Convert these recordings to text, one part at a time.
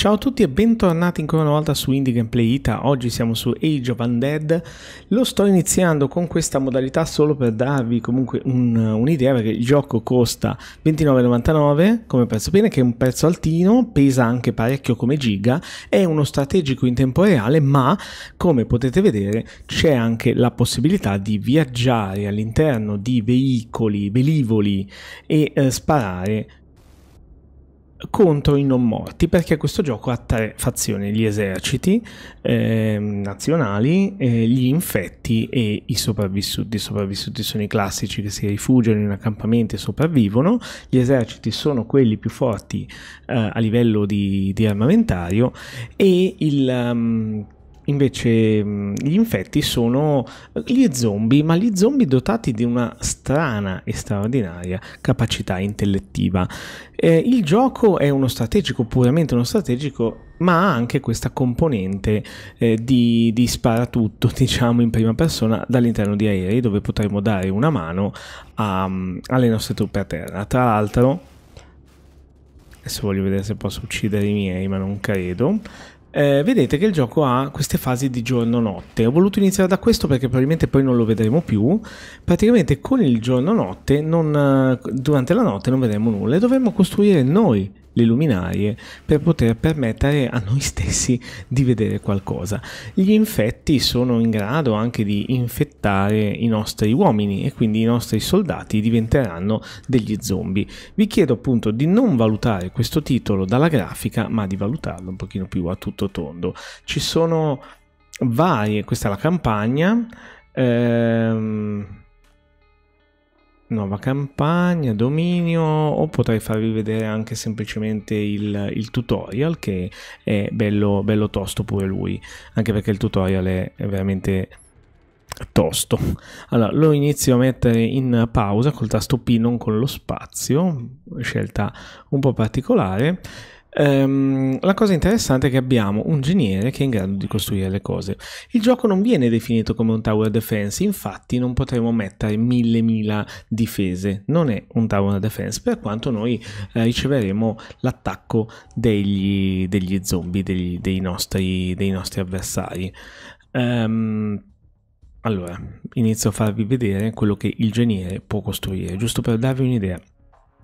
Ciao a tutti e bentornati ancora una volta su Indie Gameplay Ita, oggi siamo su Age of Undead, lo sto iniziando con questa modalità solo per darvi comunque un'idea un perché il gioco costa 29,99 come prezzo bene che è un prezzo altino, pesa anche parecchio come giga, è uno strategico in tempo reale ma come potete vedere c'è anche la possibilità di viaggiare all'interno di veicoli, velivoli e eh, sparare contro i non morti perché questo gioco ha tre fazioni gli eserciti eh, nazionali eh, gli infetti e i sopravvissuti i sopravvissuti sono i classici che si rifugiano in accampamenti e sopravvivono gli eserciti sono quelli più forti eh, a livello di, di armamentario e il um, Invece mm, gli infetti sono eh, gli zombie, ma gli zombie dotati di una strana e straordinaria capacità intellettiva. Eh, il gioco è uno strategico, puramente uno strategico, ma ha anche questa componente eh, di, di sparatutto, diciamo, in prima persona dall'interno di aerei, dove potremo dare una mano a, mm, alle nostre truppe a terra. Tra l'altro... Adesso voglio vedere se posso uccidere i miei, ma non credo. Eh, vedete che il gioco ha queste fasi di giorno-notte. Ho voluto iniziare da questo perché probabilmente poi non lo vedremo più. Praticamente con il giorno-notte, eh, durante la notte non vedremo nulla e dovremmo costruire noi le luminarie per poter permettere a noi stessi di vedere qualcosa. Gli infetti sono in grado anche di infettare i nostri uomini e quindi i nostri soldati diventeranno degli zombie. Vi chiedo appunto di non valutare questo titolo dalla grafica ma di valutarlo un pochino più a tutto tondo. Ci sono varie, questa è la campagna. Ehm, nuova campagna, dominio o potrei farvi vedere anche semplicemente il, il tutorial che è bello, bello tosto pure lui, anche perché il tutorial è, è veramente tosto. Allora lo inizio a mettere in pausa col tasto P, non con lo spazio, scelta un po' particolare. Um, la cosa interessante è che abbiamo un geniere che è in grado di costruire le cose. Il gioco non viene definito come un tower defense, infatti non potremo mettere mille mila difese, non è un tower defense per quanto noi eh, riceveremo l'attacco degli, degli zombie, degli, dei, nostri, dei, nostri, avversari. Um, allora, inizio a farvi vedere quello che il geniere può costruire, giusto per darvi un'idea.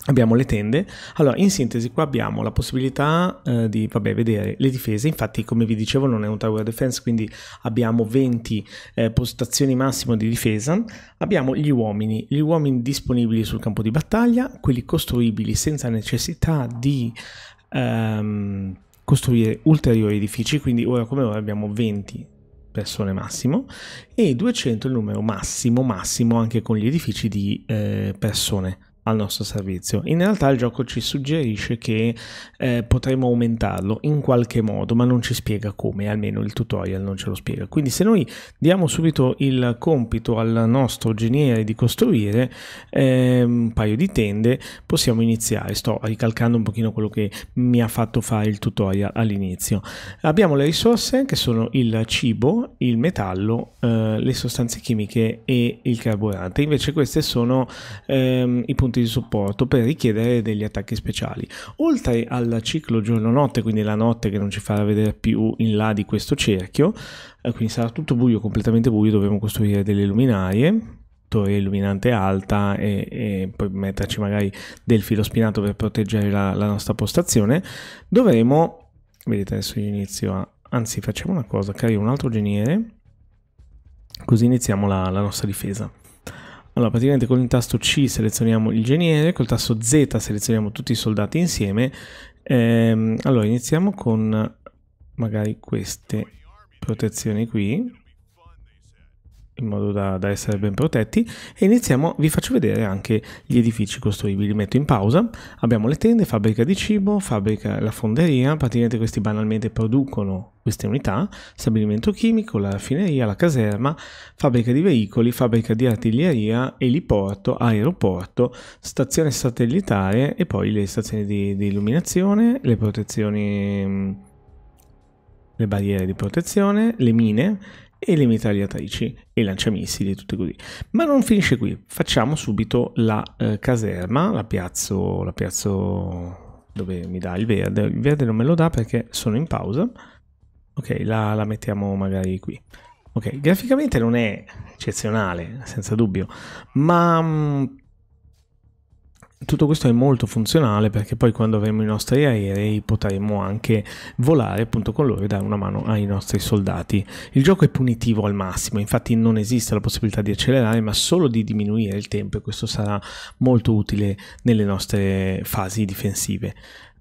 Abbiamo le tende, allora in sintesi qua abbiamo la possibilità eh, di vabbè, vedere le difese, infatti come vi dicevo non è un tower defense quindi abbiamo 20 eh, postazioni massimo di difesa, abbiamo gli uomini, gli uomini disponibili sul campo di battaglia, quelli costruibili senza necessità di ehm, costruire ulteriori edifici, quindi ora come ora abbiamo 20 persone massimo e 200 il numero massimo massimo anche con gli edifici di eh, persone al nostro servizio. In realtà il gioco ci suggerisce che eh, potremo aumentarlo in qualche modo, ma non ci spiega come, almeno il tutorial non ce lo spiega. Quindi se noi diamo subito il compito al nostro ingegnere di costruire eh, un paio di tende, possiamo iniziare. Sto ricalcando un pochino quello che mi ha fatto fare il tutorial all'inizio. Abbiamo le risorse che sono il cibo, il metallo, eh, le sostanze chimiche e il carburante. Invece questi sono ehm, i punti punti di supporto per richiedere degli attacchi speciali. Oltre al ciclo giorno-notte, quindi la notte che non ci farà vedere più in là di questo cerchio, eh, quindi sarà tutto buio, completamente buio, dovremo costruire delle luminarie torre illuminante alta e, e, poi metterci magari del filo spinato per proteggere la, la nostra postazione dovremo vedete adesso io inizio a anzi facciamo una cosa creo un altro geniere così iniziamo la, la nostra difesa allora, praticamente con il tasto C selezioniamo il geniere, col tasto Z selezioniamo tutti i soldati insieme. Ehm, allora, iniziamo con magari queste protezioni qui in modo da, da, essere ben protetti e iniziamo, vi faccio vedere anche gli edifici costruibili, li metto in pausa, abbiamo le tende, fabbrica di cibo, fabbrica, la fonderia, praticamente questi banalmente producono queste unità, stabilimento chimico, la raffineria, la caserma, fabbrica di veicoli, fabbrica di artiglieria, eliporto, aeroporto, stazione satellitare e poi le stazioni di, di illuminazione, le protezioni, mm, le barriere di protezione, le mine, e le mitragliatrici e i lanciamissili e tutto così. Ma non finisce qui, facciamo subito la eh, caserma, la piazzo, la piazzo dove mi dà il verde, il verde non me lo dà perché sono in pausa, ok la, la mettiamo magari qui. Ok, graficamente non è eccezionale, senza dubbio, ma mh, mm, tutto questo è molto funzionale perché poi quando avremo i nostri aerei potremo anche volare appunto con loro e dare una mano ai nostri soldati. Il gioco è punitivo al massimo, infatti non esiste la possibilità di accelerare ma solo di diminuire il tempo e questo sarà molto utile nelle nostre fasi difensive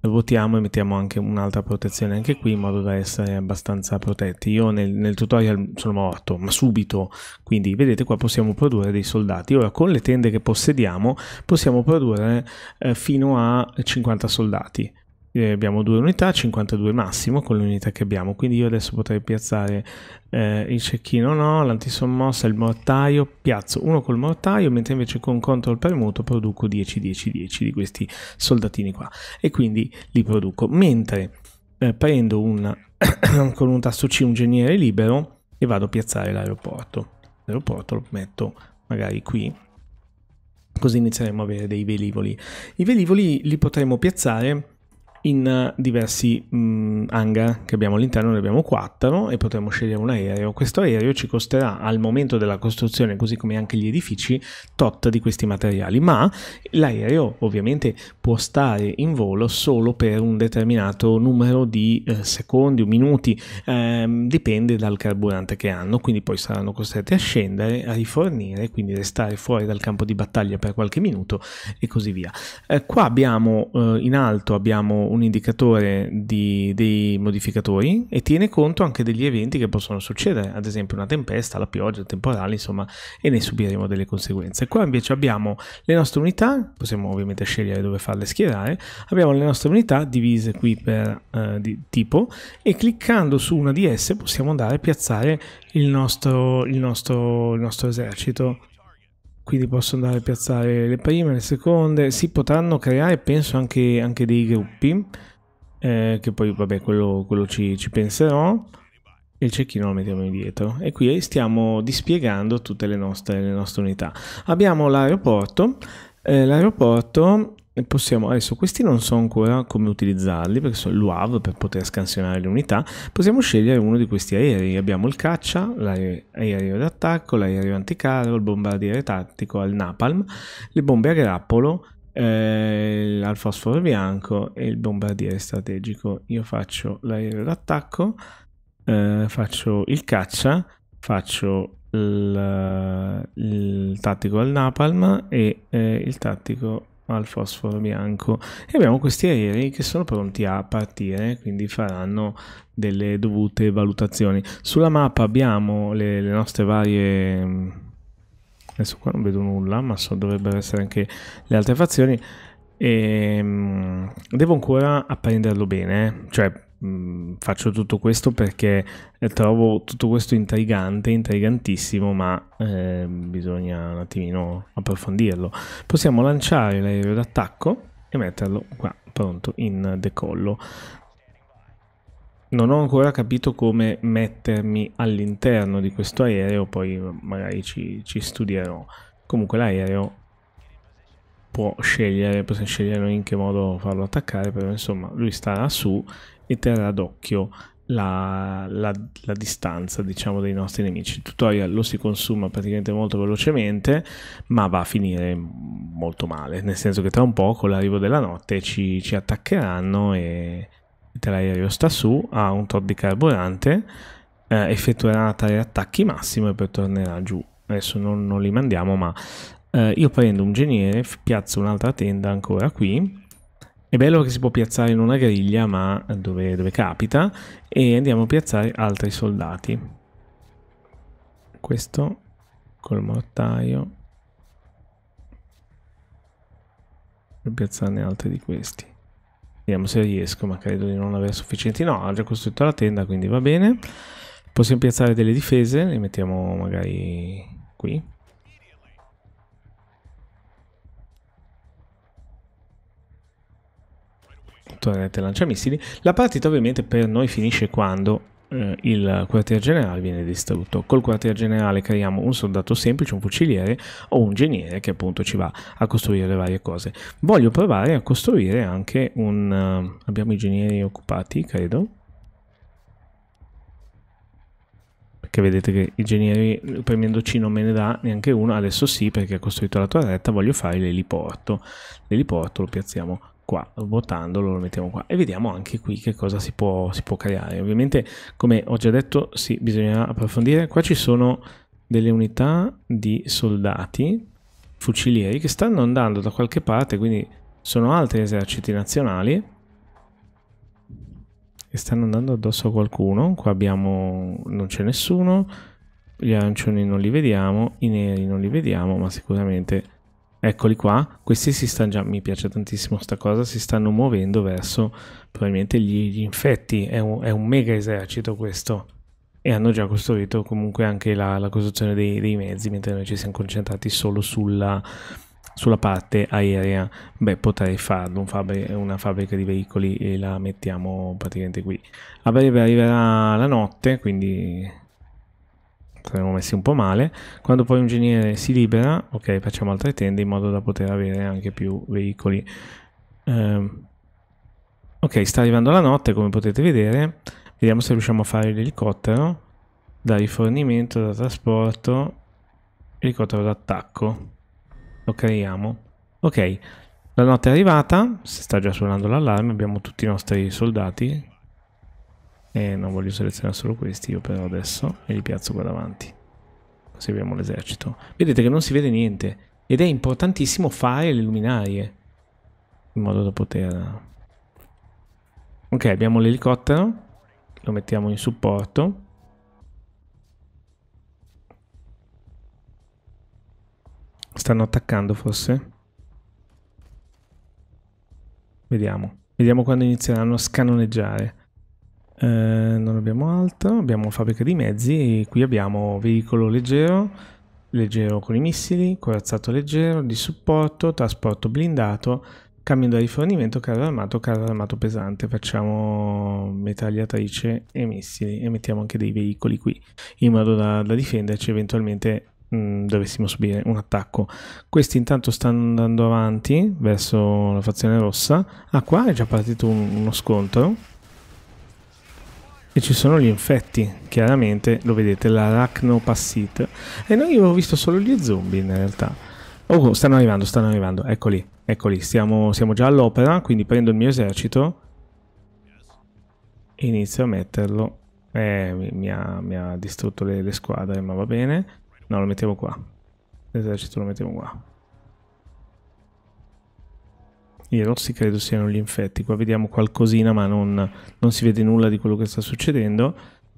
ruotiamo e mettiamo anche un'altra protezione anche qui in modo da essere abbastanza protetti io nel, nel, tutorial sono morto ma subito quindi vedete qua possiamo produrre dei soldati ora con le tende che possediamo possiamo produrre eh, fino a 50 soldati eh, abbiamo due unità, 52 massimo con le unità che abbiamo, quindi io adesso potrei piazzare eh, il cecchino no, l'antisommossa, il mortaio, piazzo uno col mortaio, mentre invece con control premuto produco 10, 10, 10 di questi soldatini qua e quindi li produco, mentre eh, prendo una, con un tasto C un geniere libero e vado a piazzare l'aeroporto. L'aeroporto lo metto magari qui così inizieremo a avere dei velivoli. I velivoli li potremmo piazzare in diversi mh, mm, hangar che abbiamo all'interno, ne abbiamo quattro e potremo scegliere un aereo. Questo aereo ci costerà al momento della costruzione, così come anche gli edifici, tot di questi materiali, ma l'aereo ovviamente può stare in volo solo per un determinato numero di eh, secondi o minuti, ehm, dipende dal carburante che hanno, quindi poi saranno costretti a scendere, a rifornire, quindi restare fuori dal campo di battaglia per qualche minuto e così via. Eh, qua abbiamo eh, in alto abbiamo un indicatore di, dei modificatori e tiene conto anche degli eventi che possono succedere, ad esempio una tempesta, la pioggia, il temporale, insomma, e ne subiremo delle conseguenze. Qua invece abbiamo le nostre unità, possiamo ovviamente scegliere dove farle schierare, abbiamo le nostre unità divise qui per eh, di, tipo e cliccando su una di esse possiamo andare a piazzare il nostro, il nostro, il nostro esercito quindi posso andare a piazzare le prime, le seconde, si potranno creare penso anche, anche dei gruppi, eh, che poi vabbè quello, quello ci, ci, penserò, e il cecchino lo mettiamo indietro. E qui stiamo dispiegando tutte le nostre, le nostre unità. Abbiamo l'aeroporto, eh, l'aeroporto e possiamo, adesso questi non so ancora come utilizzarli perché sono l'UAV per poter scansionare le unità, possiamo scegliere uno di questi aerei, abbiamo il caccia, l'aereo d'attacco, l'aereo anticarro, il bombardiere tattico, al napalm, le bombe a grappolo, eh, al fosforo bianco e il bombardiere strategico. Io faccio l'aereo d'attacco, eh, faccio il caccia, faccio il, il tattico al napalm e eh, il tattico al fosforo bianco e abbiamo questi aerei che sono pronti a partire quindi faranno delle dovute valutazioni sulla mappa abbiamo le, le nostre varie mm, adesso qua non vedo nulla ma so, dovrebbero essere anche le altre fazioni e ehm, devo ancora apprenderlo bene eh. cioè mh, mm, faccio tutto questo perché eh, trovo tutto questo intrigante, intrigantissimo, ma eh, bisogna un attimino approfondirlo. Possiamo lanciare l'aereo d'attacco e metterlo qua, pronto, in decollo. Non ho ancora capito come mettermi all'interno di questo aereo, poi magari ci, ci studierò. Comunque l'aereo può scegliere, possiamo scegliere in che modo farlo attaccare, però insomma lui starà su e terrà d'occhio la, la, la, distanza diciamo dei nostri nemici il tutorial lo si consuma praticamente molto velocemente ma va a finire molto male nel senso che tra un po' con l'arrivo della notte ci, ci attaccheranno e, e l'aereo sta su ha un tot di carburante eh, effettuerà tre attacchi massimo e poi tornerà giù adesso non, non li mandiamo ma eh, io prendo un geniere piazzo un'altra tenda ancora qui è bello che si può piazzare in una griglia, ma dove, dove capita, e andiamo a piazzare altri soldati. Questo col mortaio. Per piazzarne altri di questi. Vediamo se riesco, ma credo di non avere sufficienti. No, ho già costruito la tenda, quindi va bene. Possiamo piazzare delle difese, le mettiamo magari qui. torrette lanciamissili. La partita ovviamente per noi finisce quando eh, il quartier generale viene distrutto. Col quartier generale creiamo un soldato semplice, un fuciliere o un geniere che appunto ci va a costruire le varie cose. Voglio provare a costruire anche un... Eh, abbiamo ingegneri occupati, credo. Perché vedete che ingegneri premendo C non me ne dà neanche uno, adesso sì perché ha costruito la torretta, voglio fare l'eliporto. L'eliporto lo piazziamo qua, votandolo lo mettiamo qua e vediamo anche qui che cosa si può, si può creare. Ovviamente, come ho già detto, sì, bisogna approfondire. Qua ci sono delle unità di soldati fucilieri che stanno andando da qualche parte, quindi sono altri eserciti nazionali che stanno andando addosso a qualcuno. Qua abbiamo... non c'è nessuno, gli arancioni non li vediamo, i neri non li vediamo, ma sicuramente Eccoli qua, questi si stanno già, mi piace tantissimo questa cosa, si stanno muovendo verso probabilmente gli, gli infetti, è un, è un, mega esercito questo. E hanno già costruito comunque anche la, la costruzione dei, dei, mezzi, mentre noi ci siamo concentrati solo sulla, sulla parte aerea. Beh, potrei farlo, un fabbric una fabbrica di veicoli e la mettiamo praticamente qui. A breve arriverà la notte, quindi saremmo messi un po' male. Quando poi un ingegnere si libera, ok, facciamo altre tende in modo da poter avere anche più veicoli. Um, ok, sta arrivando la notte, come potete vedere. Vediamo se riusciamo a fare l'elicottero da rifornimento, da trasporto, elicottero d'attacco. Lo creiamo. Ok, la notte è arrivata, si sta già suonando l'allarme, abbiamo tutti i nostri soldati e non voglio selezionare solo questi io però adesso e li piazzo qua davanti così abbiamo l'esercito vedete che non si vede niente ed è importantissimo fare le luminarie in modo da poter ok abbiamo l'elicottero lo mettiamo in supporto stanno attaccando forse vediamo vediamo quando inizieranno a scanoneggiare eh, non abbiamo altro, abbiamo fabbrica di mezzi, qui abbiamo veicolo leggero, leggero con i missili, corazzato leggero, di supporto, trasporto blindato, camion da rifornimento, carro armato, carro armato pesante, facciamo metagliatrice e missili e mettiamo anche dei veicoli qui in modo da, da difenderci eventualmente mm, dovessimo subire un attacco. Questi intanto stanno andando avanti verso la fazione rossa. Ah qua è già partito un, uno scontro e ci sono gli infetti, chiaramente, lo vedete, l'arachnopassite. E noi avevo visto solo gli zombie in realtà. Oh, oh stanno arrivando, stanno arrivando, eccoli, eccoli, stiamo, siamo già all'opera, quindi prendo il mio esercito inizio a metterlo. Eh, mi, mi, ha, mi ha, distrutto le, le squadre, ma va bene. No, lo mettiamo qua. L'esercito lo mettiamo qua. I rossi credo siano gli infetti. Qua vediamo qualcosina, ma non, non si vede nulla di quello che sta succedendo.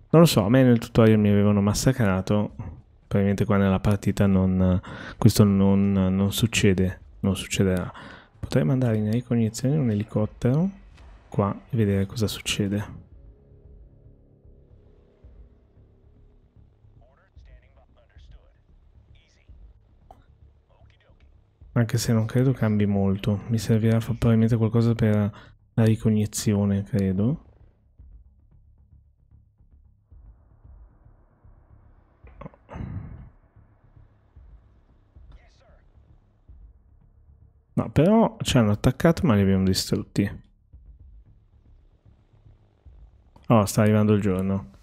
Non lo so, a me nel tutorial mi avevano massacrato. Probabilmente qua nella partita non, questo non, non succede. Non succederà. Potrei mandare in ricognizione un elicottero qua e vedere cosa succede. Anche se non credo cambi molto. Mi servirà probabilmente qualcosa per la ricognizione, credo. No, però ci hanno attaccato ma li abbiamo distrutti. Oh, sta arrivando il giorno.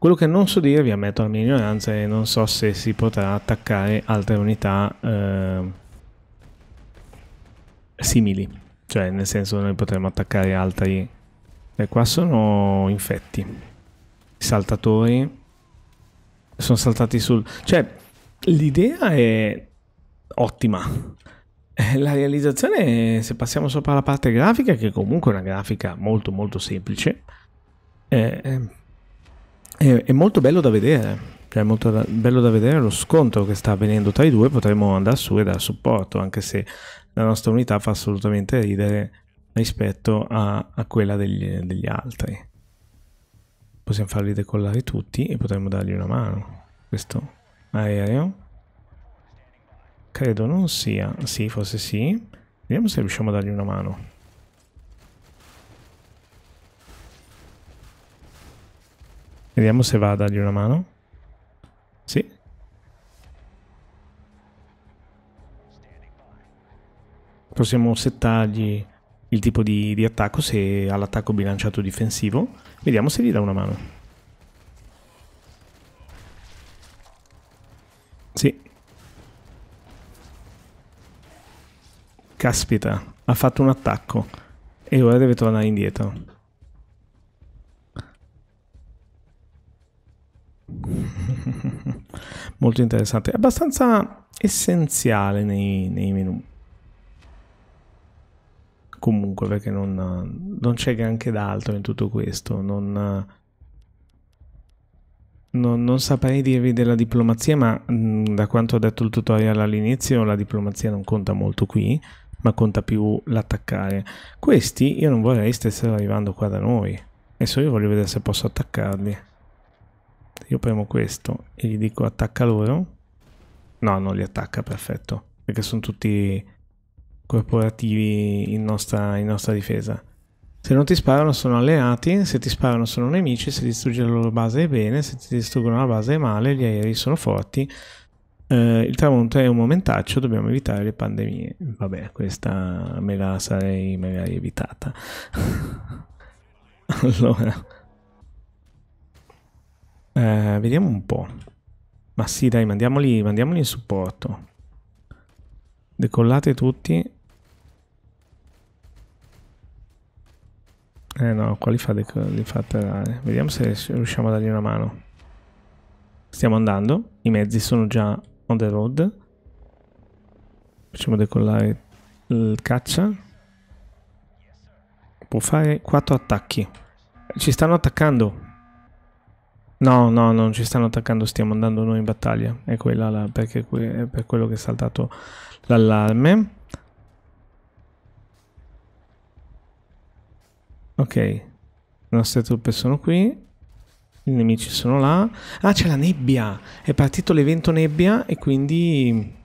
Quello che non so dirvi, ammetto la mia ignoranza, e non so se si potrà attaccare altre unità eh, simili. Cioè, nel senso, noi potremmo attaccare altri... E qua sono infetti. I saltatori sono saltati sul... Cioè, l'idea è ottima. Eh, la realizzazione, se passiamo sopra la parte grafica, che comunque è una grafica molto molto semplice, eh, ehm, è, è molto bello da vedere. Cioè, è molto da, bello da vedere lo scontro che sta avvenendo tra i due. Potremmo andare su e dare supporto, anche se la nostra unità fa assolutamente ridere rispetto a, a quella degli, degli, altri. Possiamo farli decollare tutti e potremmo dargli una mano. Questo aereo credo non sia. Sì, forse sì. Vediamo se riusciamo a dargli una mano. Vediamo se va a dargli una mano. Sì. Possiamo settargli il tipo di, di attacco se ha l'attacco bilanciato difensivo. Vediamo se gli dà una mano. Sì. Caspita, ha fatto un attacco e ora deve tornare indietro. Molto interessante. abbastanza essenziale nei, nei menu. Comunque, perché non, non c'è neanche d'altro in tutto questo. Non, non, non, saprei dirvi della diplomazia, ma mh, mm, da quanto ho detto il tutorial all'inizio, la diplomazia non conta molto qui, ma conta più l'attaccare. Questi io non vorrei stessero arrivando qua da noi. Adesso io voglio vedere se posso attaccarli io premo questo e gli dico attacca loro. No, non li attacca, perfetto. Perché sono tutti corporativi in nostra, in nostra difesa. Se non ti sparano sono alleati, se ti sparano sono nemici, se distruggi la loro base è bene, se ti distruggono la base è male, gli aerei sono forti. Eh, il tramonto è un momentaccio, dobbiamo evitare le pandemie. Vabbè, questa me la sarei magari evitata. allora... Eh, vediamo un po'. Ma sì, dai, mandiamoli, mandiamoli in supporto. Decollate tutti. Eh no, qua li fa, li fa atterrare. Vediamo se riusciamo a dargli una mano. Stiamo andando. I mezzi sono già on the road. Facciamo decollare il caccia. Può fare 4 attacchi. Ci stanno attaccando. No, no, non ci stanno attaccando, stiamo andando noi in battaglia. È quella là, perché è per quello che è saltato l'allarme. Ok, le nostre truppe sono qui. I nemici sono là. Ah, c'è la nebbia! È partito l'evento nebbia e quindi...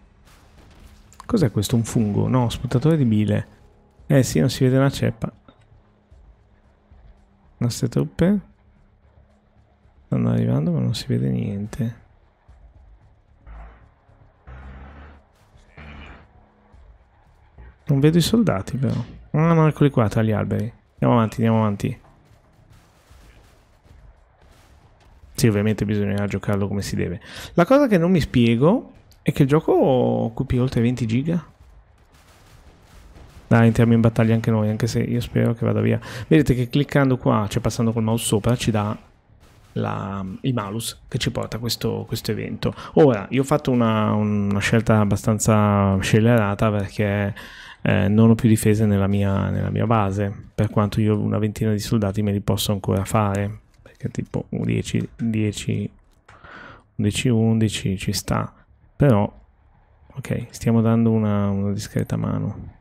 Cos'è questo? Un fungo? No, sputatore di bile. Eh sì, non si vede una ceppa. Le nostre truppe Stanno arrivando ma non si vede niente. Non vedo i soldati però. Ah no, eccoli qua tra gli alberi. Andiamo avanti, andiamo avanti. Sì, ovviamente bisognerà giocarlo come si deve. La cosa che non mi spiego è che il gioco occupi oltre 20 giga. Dai, entriamo in battaglia anche noi, anche se io spero che vada via. Vedete che cliccando qua, cioè passando col mouse sopra, ci dà la, i malus che ci porta questo, questo evento. Ora, io ho fatto una, una scelta abbastanza scellerata perché eh, non ho più difese nella mia, nella mia, base, per quanto io una ventina di soldati me li posso ancora fare, perché tipo 10, 10, 11, 11 ci sta, però ok, stiamo dando una, una discreta mano.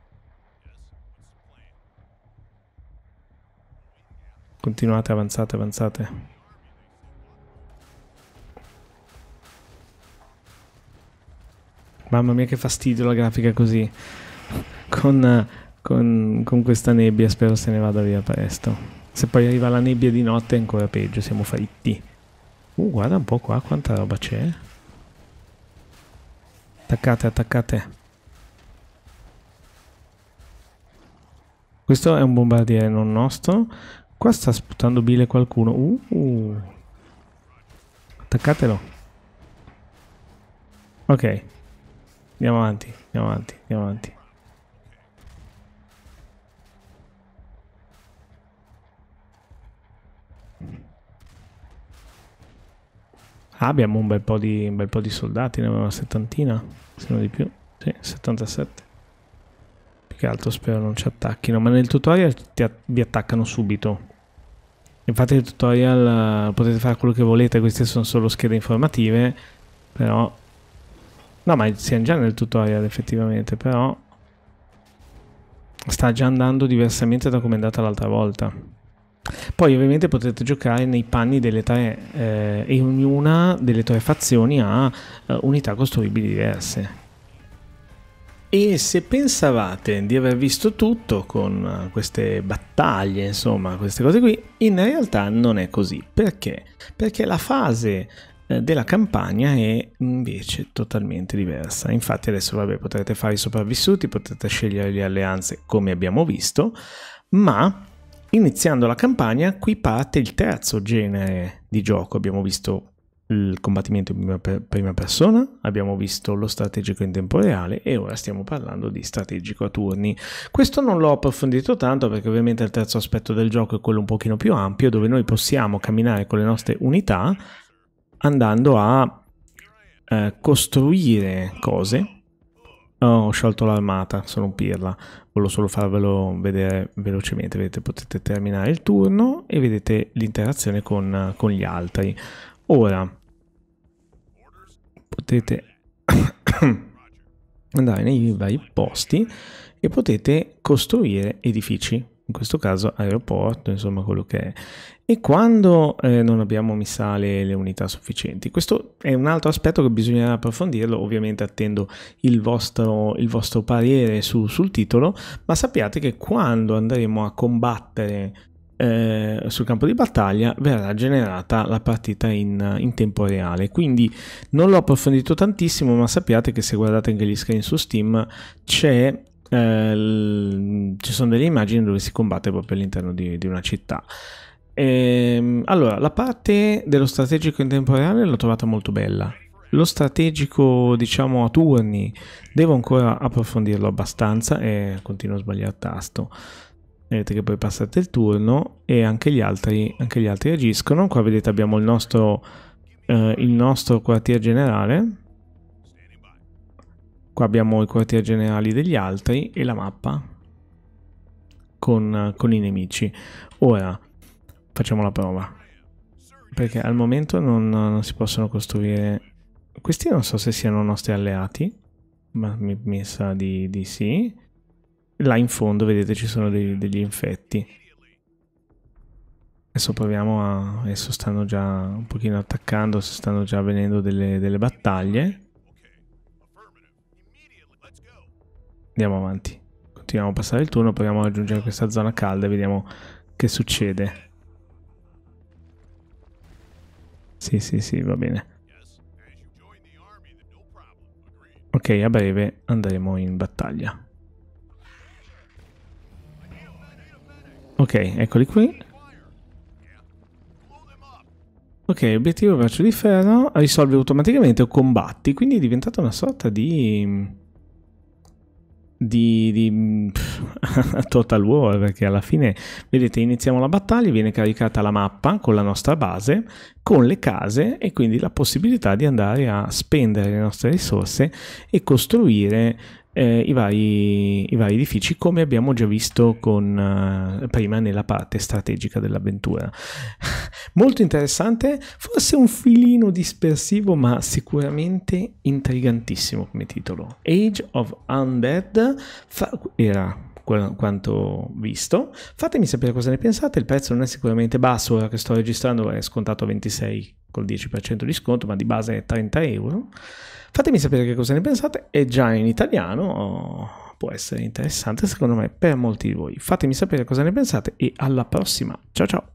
Continuate, avanzate, avanzate. Mamma mia che fastidio la grafica così. Con, con, con questa nebbia spero se ne vada via presto. Se poi arriva la nebbia di notte è ancora peggio, siamo fritti. Uh, guarda un po' qua quanta roba c'è. Attaccate, attaccate. Questo è un bombardiere non nostro. Qua sta sputando bile qualcuno. Uh, uh. Attaccatelo. Ok. Andiamo avanti, andiamo avanti, andiamo avanti. Ah, abbiamo un bel po' di, bel po di soldati, ne avevamo una settantina, se non di più. Sì, 77. Più che altro spero non ci attacchino, ma nel tutorial ti, vi attaccano subito. Infatti nel tutorial eh, potete fare quello che volete, queste sono solo schede informative, però No, ma siamo già nel tutorial effettivamente, però sta già andando diversamente da come è andata l'altra volta. Poi ovviamente potete giocare nei panni delle tre eh, e ognuna delle tre fazioni ha eh, unità costruibili diverse. E se pensavate di aver visto tutto con eh, queste battaglie, insomma, queste cose qui, in realtà non è così. Perché? Perché la fase eh, della campagna è invece totalmente diversa. Infatti adesso vabbè, potrete fare i sopravvissuti, potrete scegliere le alleanze come abbiamo visto, ma iniziando la campagna qui parte il terzo genere di gioco. Abbiamo visto il combattimento in prima persona, abbiamo visto lo strategico in tempo reale e ora stiamo parlando di strategico a turni. Questo non l'ho approfondito tanto perché ovviamente il terzo aspetto del gioco è quello un pochino più ampio dove noi possiamo camminare con le nostre unità andando a eh, costruire cose. Oh, ho sciolto l'armata, sono un pirla. Volevo solo farvelo vedere velocemente. Vedete, potete terminare il turno e vedete l'interazione con, con gli altri. Ora potete andare nei vari posti e potete costruire edifici in questo caso aeroporto, insomma quello che è. E quando eh, non abbiamo, mi sa, le, unità sufficienti. Questo è un altro aspetto che bisognerà approfondirlo, ovviamente attendo il vostro, il vostro parere su, sul titolo, ma sappiate che quando andremo a combattere eh, sul campo di battaglia verrà generata la partita in, in, tempo reale quindi non l'ho approfondito tantissimo ma sappiate che se guardate anche gli screen su Steam c'è eh, ci sono delle immagini dove si combatte proprio all'interno di, di una città. Ehm, allora, la parte dello strategico in tempo reale l'ho trovata molto bella. Lo strategico, diciamo, a turni, devo ancora approfondirlo abbastanza e continuo a sbagliare tasto. Vedete che poi passate il turno e anche gli altri, anche gli altri agiscono. Qua vedete abbiamo il nostro, eh, il nostro quartier generale Qua abbiamo i quartieri generali degli altri e la mappa con, con i nemici. Ora, facciamo la prova. Perché al momento non, non, si possono costruire... Questi non so se siano nostri alleati, ma mi, mi sa di, di, sì. Là in fondo, vedete, ci sono dei, degli infetti. Adesso proviamo a... Adesso stanno già un pochino attaccando, stanno già avvenendo delle, delle battaglie. Andiamo avanti. Continuiamo a passare il turno, proviamo a raggiungere questa zona calda e vediamo che succede. Sì, sì, sì, va bene. Ok, a breve andremo in battaglia. Ok, eccoli qui. Ok, obiettivo braccio di ferro, risolve automaticamente o combatti, quindi è diventata una sorta di di, di mm, Total War perché alla fine vedete iniziamo la battaglia viene caricata la mappa con la nostra base con le case e quindi la possibilità di andare a spendere le nostre risorse e costruire eh, i, vari, i, vari, edifici, come abbiamo già visto con, eh, prima nella parte strategica dell'avventura. Molto interessante, forse un filino dispersivo, ma sicuramente intrigantissimo come titolo. Age of Undead fa- era quanto visto. Fatemi sapere cosa ne pensate, il prezzo non è sicuramente basso, ora che sto registrando è scontato 26 col 10% di sconto, ma di base è 30 euro. Fatemi sapere che cosa ne pensate, è già in italiano, oh, può essere interessante secondo me per molti di voi. Fatemi sapere cosa ne pensate e alla prossima. Ciao ciao!